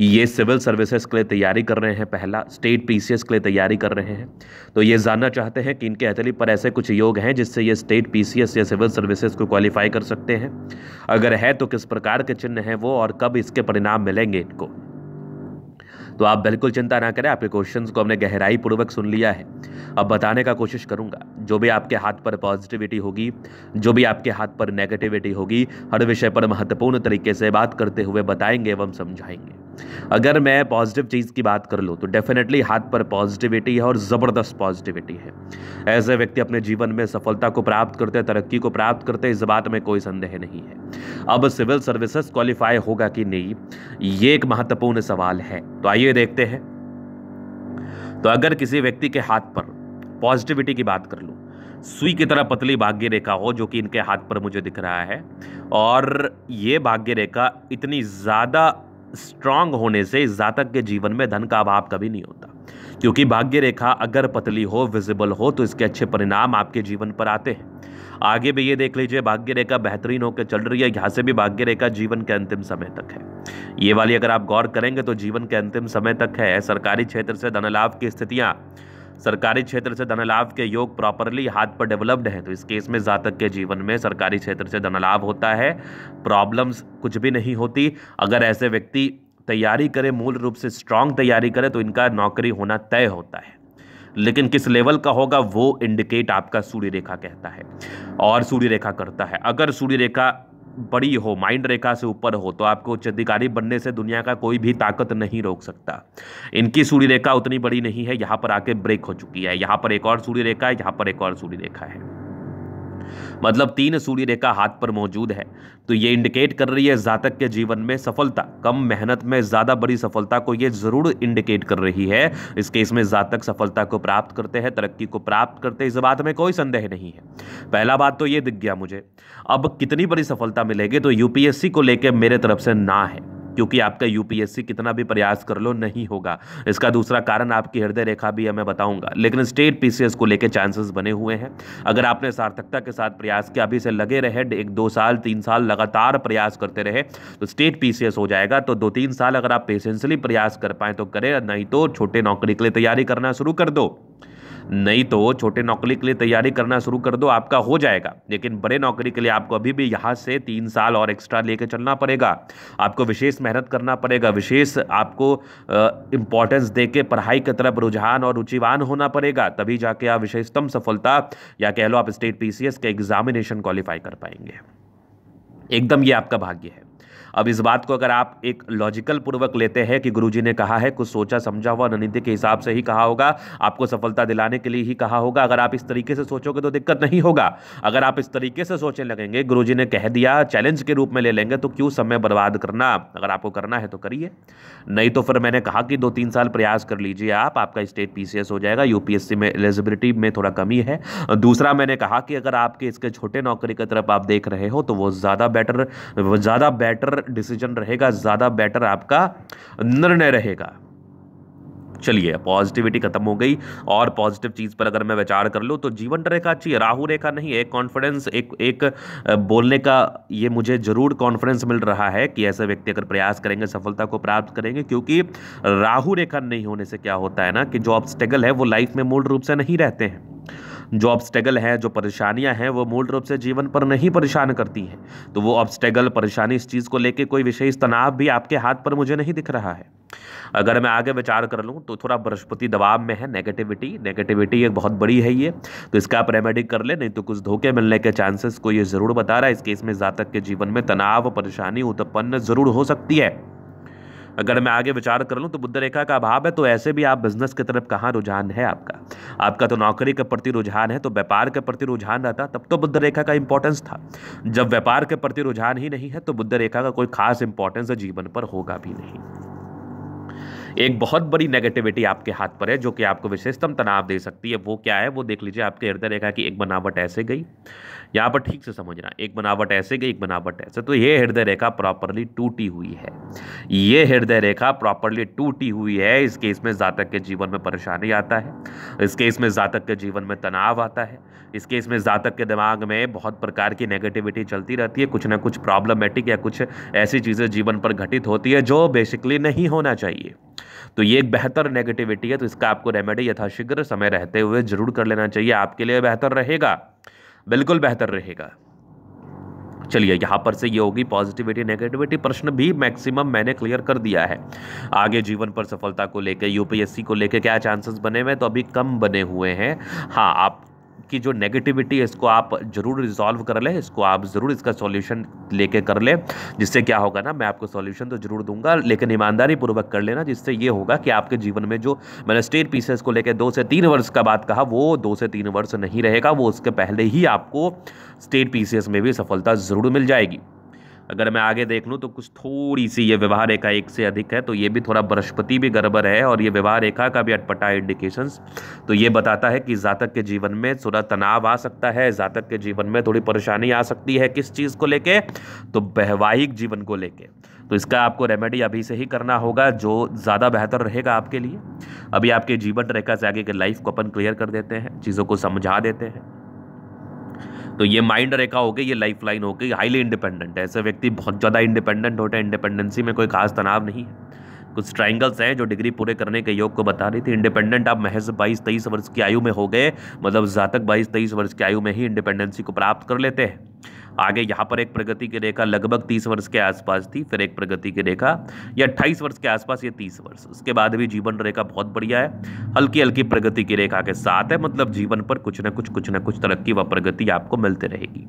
ये civil services के लिए तैयारी कर रहे हैं पहला स्टेट पीसीएस के लिए तैयारी कर रहे हैं तो ये जानना चाहते हैं कि इनके एथलीट पर ऐसे कुछ योग हैं जिससे ये स्टेट पीसीएस या सिविल सर्विसेज को क्वालिफाई कर सकते हैं अगर है तो किस प्रकार के चिन्ह हैं वो और कब इसके परिणाम मिलेंगे इनको तो आप बिल्कुल चिंता ना करें आपके क्वेश्चंस को हमने गहराई पूर्वक सुन लिया है अब बताने का कोशिश करूँगा जो भी आपके हाथ पर पॉजिटिविटी होगी जो भी आपके हाथ पर नेगेटिविटी होगी हर विषय पर महत्वपूर्ण तरीके से बात करते हुए बताएंगे एवं समझाएंगे अगर मैं पॉजिटिव चीज़ की बात कर लूँ तो डेफिनेटली हाथ पर पॉजिटिविटी है और ज़बरदस्त पॉजिटिविटी है ऐसे व्यक्ति अपने जीवन में सफलता को प्राप्त करते तरक्की को प्राप्त करते इस बात में कोई संदेह नहीं है अब सिविल सर्विसेज क्वालिफाई होगा कि नहीं ये एक महत्वपूर्ण सवाल है तो आइए देखते हैं तो अगर किसी व्यक्ति के हाथ पर पॉजिटिविटी की बात कर लूँ सुई की तरह पतली भाग्य रेखा हो जो कि इनके हाथ पर मुझे दिख रहा है और ये भाग्य रेखा इतनी ज़्यादा स्ट्रांग होने से इस जातक के जीवन में धन का अभाव कभी नहीं होता क्योंकि भाग्य रेखा अगर पतली हो विजिबल हो तो इसके अच्छे परिणाम आपके जीवन पर आते हैं आगे भी ये देख लीजिए भाग्य रेखा बेहतरीन होकर चल रही है यहाँ से भी भाग्य रेखा जीवन के अंतिम समय तक है ये वाली अगर आप गौर करेंगे तो जीवन के अंतिम समय तक है सरकारी क्षेत्र से धन लाभ की स्थितियाँ सरकारी क्षेत्र से धनलाभ के योग प्रॉपरली हाथ पर डेवलप्ड हैं तो इस केस में जातक के जीवन में सरकारी क्षेत्र से धनलाभ होता है प्रॉब्लम्स कुछ भी नहीं होती अगर ऐसे व्यक्ति तैयारी करे मूल रूप से स्ट्रांग तैयारी करे तो इनका नौकरी होना तय होता है लेकिन किस लेवल का होगा वो इंडिकेट आपका सूर्य रेखा कहता है और सूर्य रेखा करता है अगर सूर्य रेखा बड़ी हो माइंड रेखा से ऊपर हो तो आपको उच्च अधिकारी बनने से दुनिया का कोई भी ताकत नहीं रोक सकता इनकी सूर्य रेखा उतनी बड़ी नहीं है यहाँ पर आके ब्रेक हो चुकी है यहाँ पर एक और सूर्य रेखा है यहाँ पर एक और सूर्य रेखा है मतलब तीन सूर्य रेखा हाथ पर मौजूद है तो ये इंडिकेट कर रही है जातक के जीवन में सफलता कम मेहनत में ज़्यादा बड़ी सफलता को ये ज़रूर इंडिकेट कर रही है इस केस में जातक सफलता को प्राप्त करते हैं तरक्की को प्राप्त करते हैं इस बात में कोई संदेह नहीं है पहला बात तो ये दिख गया मुझे अब कितनी बड़ी सफलता मिलेगी तो यूपीएससी को लेकर मेरे तरफ से ना है क्योंकि आपका यूपीएससी कितना भी प्रयास कर लो नहीं होगा इसका दूसरा कारण आपकी हृदय रेखा भी है मैं बताऊंगा लेकिन स्टेट पीसीएस को लेकर चांसेस बने हुए हैं अगर आपने सार्थकता के साथ प्रयास किया अभी से लगे रहे एक दो साल तीन साल लगातार प्रयास करते रहे तो स्टेट पीसीएस हो जाएगा तो दो तीन साल अगर आप पेशेंसली प्रयास कर पाए तो करें नहीं तो छोटे नौकरी के लिए तैयारी करना शुरू कर दो नहीं तो छोटे नौकरी के लिए तैयारी करना शुरू कर दो आपका हो जाएगा लेकिन बड़े नौकरी के लिए आपको अभी भी यहाँ से तीन साल और एक्स्ट्रा लेके चलना पड़ेगा आपको विशेष मेहनत करना पड़ेगा विशेष आपको इम्पोर्टेंस दे के पढ़ाई की तरफ रुझान और रुचिवान होना पड़ेगा तभी जाके आप विशेषतम सफलता या कह लो आप स्टेट पीसीएस के एग्जामिनेशन क्वालिफाई कर पाएंगे एकदम ये आपका भाग्य है अब इस बात को अगर आप एक लॉजिकल पूर्वक लेते हैं कि गुरुजी ने कहा है कुछ सोचा समझा हुआ रणनीति के हिसाब से ही कहा होगा आपको सफलता दिलाने के लिए ही कहा होगा अगर आप इस तरीके से सोचोगे तो दिक्कत नहीं होगा अगर आप इस तरीके से सोचने लगेंगे गुरु ने कह दिया चैलेंज के रूप में ले लेंगे तो क्यों समय बर्बाद करना अगर आपको करना है तो करिए नहीं तो फिर मैंने कहा कि दो तीन साल प्रयास कर लीजिए आप आपका स्टेट पीसीएस हो जाएगा यूपीएससी में एलिजिबिलिटी में थोड़ा कमी है दूसरा मैंने कहा कि अगर आपके इसके छोटे नौकरी की तरफ आप देख रहे हो तो वो ज़्यादा बेटर ज़्यादा बेटर डिसीजन रहेगा ज़्यादा बेटर आपका निर्णय रहेगा चलिए पॉजिटिविटी खत्म हो गई और पॉजिटिव चीज़ पर अगर मैं विचार कर लूँ तो जीवन रेखा अच्छी है राहु रेखा नहीं एक कॉन्फिडेंस एक एक बोलने का ये मुझे ज़रूर कॉन्फिडेंस मिल रहा है कि ऐसे व्यक्ति अगर प्रयास करेंगे सफलता को प्राप्त करेंगे क्योंकि राहु रेखा नहीं होने से क्या होता है ना कि जो ऑब्स्टेगल है वो लाइफ में मूल रूप से नहीं रहते हैं जो ऑब्स्टेगल हैं जो परेशानियां हैं वो मूल रूप से जीवन पर नहीं परेशान करती हैं तो वो ऑब्स्टेगल परेशानी इस चीज़ को लेके कोई विशेष तनाव भी आपके हाथ पर मुझे नहीं दिख रहा है अगर मैं आगे विचार कर लूँ तो थोड़ा बृहस्पति दबाव में है नेगेटिविटी नेगेटिविटी एक बहुत बड़ी है ये तो इसका आप रेमेडी कर ले नहीं तो कुछ धोखे मिलने के चांसेस को ये ज़रूर बता रहा है इस केस में जातक के जीवन में तनाव परेशानी उत्पन्न ज़रूर हो सकती है अगर मैं आगे विचार कर लूँ तो बुद्ध रेखा का अभाव है तो ऐसे भी आप बिजनेस की तरफ कहाँ रुझान है आपका आपका तो नौकरी के प्रति रुझान है तो व्यापार के प्रति रुझान रहता तब तो बुद्ध रेखा का इंपॉर्टेंस था जब व्यापार के प्रति रुझान ही नहीं है तो बुद्ध रेखा का कोई खास इंपॉर्टेंस जीवन पर होगा भी नहीं एक बहुत बड़ी नेगेटिविटी आपके हाथ पर है जो कि आपको विशेषतम तनाव दे सकती है वो क्या है वो देख लीजिए आपके हृदय रेखा की एक बनावट ऐसे गई यहाँ पर ठीक से समझना एक बनावट ऐसे गई एक बनावट ऐसे तो ये हृदय रेखा प्रॉपरली टूटी हुई है ये हृदय रेखा प्रॉपरली टूटी हुई है इस केस में जातक के जीवन में परेशानी आता है इस केस में जातक के जीवन में तनाव आता है इस केस में जातक के दिमाग में बहुत प्रकार की नेगेटिविटी चलती रहती है कुछ ना कुछ प्रॉब्लमेटिक या कुछ ऐसी चीज़ें जीवन पर घटित होती है जो बेसिकली नहीं होना चाहिए तो ये एक बेहतर नेगेटिविटी है तो इसका आपको रेमेडी यथाशीघ्र समय रहते हुए जरूर कर लेना चाहिए आपके लिए बेहतर रहेगा बिल्कुल बेहतर रहेगा चलिए यहाँ पर से ये होगी पॉजिटिविटी नेगेटिविटी प्रश्न भी मैक्सिमम मैंने क्लियर कर दिया है आगे जीवन पर सफलता को लेकर यूपीएससी को लेकर क्या चांसेस बने हुए हैं तो अभी कम बने हुए हैं हाँ आप की जो नेगेटिविटी है इसको आप ज़रूर रिजॉल्व कर लें इसको आप ज़रूर इसका सॉल्यूशन लेके कर लें जिससे क्या होगा ना मैं आपको सॉल्यूशन तो ज़रूर दूंगा लेकिन ईमानदारी पूर्वक कर लेना जिससे ये होगा कि आपके जीवन में जो मैंने स्टेट पीसेस को लेकर दो से तीन वर्ष का बात कहा वो दो से तीन वर्ष नहीं रहेगा वो उसके पहले ही आपको स्टेट पीसीएस में भी सफलता ज़रूर मिल जाएगी अगर मैं आगे देख लूँ तो कुछ थोड़ी सी ये व्यवहार रेखा एक से अधिक है तो ये भी थोड़ा बृहस्पति भी गड़बड़ है और ये व्यवहार रेखा का भी अटपटा इंडिकेशंस तो ये बताता है कि जातक के जीवन में थोड़ा तनाव आ सकता है जातक के जीवन में थोड़ी परेशानी आ सकती है किस चीज़ को लेके तो वैवाहिक जीवन को लेके तो इसका आपको रेमेडी अभी से ही करना होगा जो ज़्यादा बेहतर रहेगा आपके लिए अभी आपके जीवन रेखा से आगे के लाइफ को अपन क्लियर कर देते हैं चीज़ों को समझा देते हैं तो ये माइंड रेखा हो गई ये लाइफ लाइन हो गई हाईली इंडिपेंडेंट है ऐसे व्यक्ति बहुत ज़्यादा इंडिपेंडेंट होते हैं इंडिपेंडेंसी में कोई खास तनाव नहीं है कुछ ट्राइंगल्स हैं जो डिग्री पूरे करने के योग को बता रही थी इंडिपेंडेंट आप महज बाईस तेईस वर्ष की आयु में हो गए मतलब जातक बाईस तेईस वर्ष की आयु में ही इंडिपेंडेंसी को प्राप्त कर लेते हैं आगे यहाँ पर एक प्रगति की रेखा लगभग तीस वर्ष के आसपास थी फिर एक प्रगति की रेखा या अट्ठाईस वर्ष के आसपास ये तीस वर्ष उसके बाद भी जीवन रेखा बहुत बढ़िया है हल्की हल्की प्रगति की रेखा के साथ है मतलब जीवन पर कुछ ना कुछ कुछ ना कुछ तरक्की व प्रगति आपको मिलती रहेगी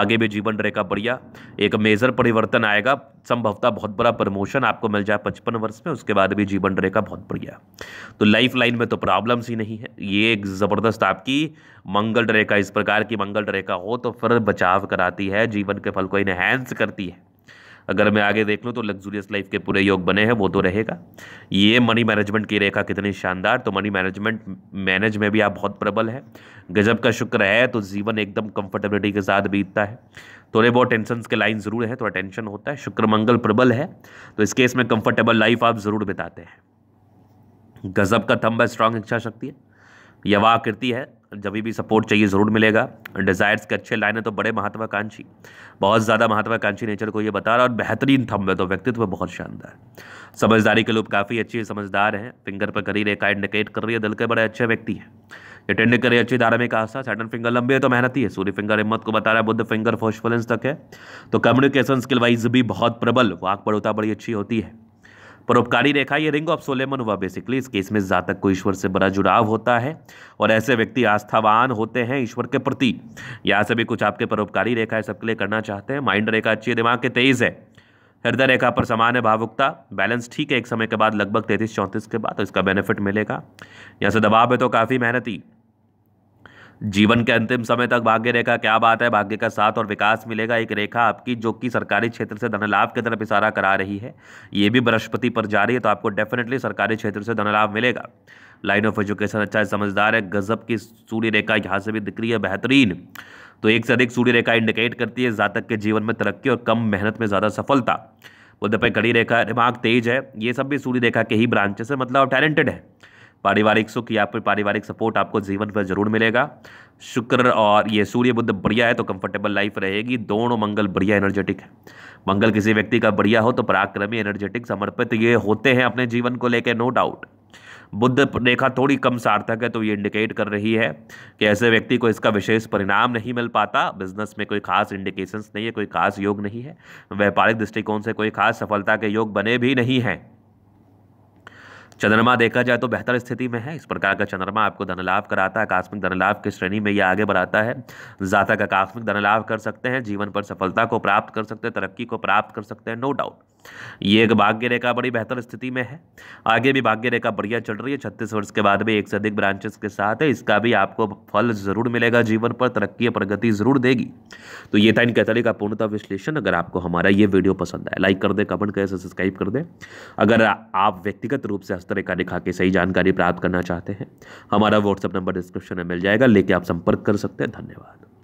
आगे भी जीवन रेखा बढ़िया एक मेजर परिवर्तन आएगा संभवतः बहुत बड़ा प्रमोशन आपको मिल जाए पचपन वर्ष में उसके बाद भी जीवन रेखा बहुत बढ़िया तो लाइफ लाइन में तो प्रॉब्लम्स ही नहीं है ये एक ज़बरदस्त आपकी मंगल रेखा इस प्रकार की मंगल रेखा हो तो फिर बचाव कराती करती है जीवन के फल को इनहेंस करती है अगर मैं आगे देख लूँ तो लग्जूरियस लाइफ के पूरे योग बने हैं वो तो रहेगा ये मनी मैनेजमेंट की रेखा कितनी शानदार तो मनी मैनेजमेंट मैनेज में भी आप बहुत प्रबल है गजब का शुक्र है तो जीवन एकदम कंफर्टेबिलिटी के साथ बीतता है थोड़े बहुत टेंशन के लाइन ज़रूर है थोड़ा टेंशन होता है शुक्र मंगल प्रबल है तो इस केस में कंफर्टेबल लाइफ आप ज़रूर बिताते हैं गजब का थम्ब है स्ट्रांग इच्छा शक्ति है यवाकृति है जब भी सपोर्ट चाहिए ज़रूर मिलेगा डिज़ायर्स के अच्छे लाइन है तो बड़े महत्वाकांक्षी बहुत ज़्यादा महत्वाकांक्षी नेचर को ये बता रहा है और बेहतरीन थम है तो व्यक्तित्व बहुत शानदार समझदारी के लोग काफ़ी अच्छी समझदार हैं फिंगर पर करी रेखा इंडिकेट कर रही है दिल के बड़े अच्छे व्यक्ति हैं अटेंड टेंड अच्छी धारा में कहा सैटन फिंगर लंबे है तो मेहनती है सूर्य फिंगर हिम्मत को बता रहा है बुद्ध फिंगर फोशफुलेंस तक है तो कम्युनिकेशन स्किल वाइज भी बहुत प्रबल वाक पड़ोता बड़ी अच्छी होती है परोपकारी रेखा ये रिंग ऑफ सोलेमन हुआ बेसिकली इस केस में जातक को ईश्वर से बड़ा जुड़ाव होता है और ऐसे व्यक्ति आस्थावान होते हैं ईश्वर के प्रति यहाँ से भी कुछ आपके परोपकारी रेखा है सबके लिए करना चाहते हैं माइंड रेखा अच्छी है दिमाग के तेज़ है हृदय रेखा पर समान है भावुकता बैलेंस ठीक है एक समय के बाद लगभग तैंतीस चौंतीस के बाद तो इसका बेनिफिट मिलेगा यहाँ से दबाव है तो काफ़ी मेहनती जीवन के अंतिम समय तक भाग्य रेखा क्या बात है भाग्य का साथ और विकास मिलेगा एक रेखा आपकी जो कि सरकारी क्षेत्र से धनलाभ की तरफ इशारा करा रही है ये भी बृहस्पति पर जा रही है तो आपको डेफिनेटली सरकारी क्षेत्र से धनलाभ मिलेगा लाइन ऑफ एजुकेशन अच्छा है समझदार है गजब की सूर्य रेखा यहाँ से भी दिख रही है बेहतरीन तो एक से अधिक सूर्य रेखा इंडिकेट करती है जातक के जीवन में तरक्की और कम मेहनत में ज़्यादा सफलता बुद्ध पर कड़ी रेखा दिमाग तेज है ये सब भी सूर्य रेखा के ही ब्रांचेस है मतलब टैलेंटेड है पारिवारिक सुख या फिर पारिवारिक सपोर्ट आपको जीवन पर जरूर मिलेगा शुक्र और ये सूर्य बुद्ध बढ़िया है तो कंफर्टेबल लाइफ रहेगी दोनों मंगल बढ़िया एनर्जेटिक है मंगल किसी व्यक्ति का बढ़िया हो तो पराक्रमी एनर्जेटिक समर्पित ये होते हैं अपने जीवन को लेकर नो डाउट बुद्ध रेखा थोड़ी कम सार्थक है तो ये इंडिकेट कर रही है कि ऐसे व्यक्ति को इसका विशेष परिणाम नहीं मिल पाता बिजनेस में कोई खास इंडिकेशंस नहीं है कोई खास योग नहीं है व्यापारिक दृष्टिकोण से कोई खास सफलता के योग बने भी नहीं हैं चंद्रमा देखा जाए तो बेहतर स्थिति में है इस प्रकार का चंद्रमा आपको धनलाभ कराता है आकस्मिक धनलाभ की श्रेणी में ये आगे बढ़ाता है जातक आकस्मिक धनलाभ कर सकते हैं जीवन पर सफलता को प्राप्त कर सकते हैं तरक्की को प्राप्त कर सकते हैं नो डाउट ये एक भाग्य रेखा बड़ी बेहतर स्थिति में है आगे भी भाग्य रेखा बढ़िया चल रही है छत्तीस वर्ष के बाद भी एक से अधिक ब्रांचेस के साथ है इसका भी आपको फल जरूर मिलेगा जीवन पर तरक्की प्रगति जरूर देगी तो ये था इन कैथली का पूर्णतः विश्लेषण अगर आपको हमारा ये वीडियो पसंद आए लाइक कर दे कमेंट करें सब्सक्राइब कर दे अगर आप व्यक्तिगत रूप से तरीका दिखा के सही जानकारी प्राप्त करना चाहते हैं हमारा व्हाट्सअप नंबर डिस्क्रिप्शन में मिल जाएगा लेके आप संपर्क कर सकते हैं धन्यवाद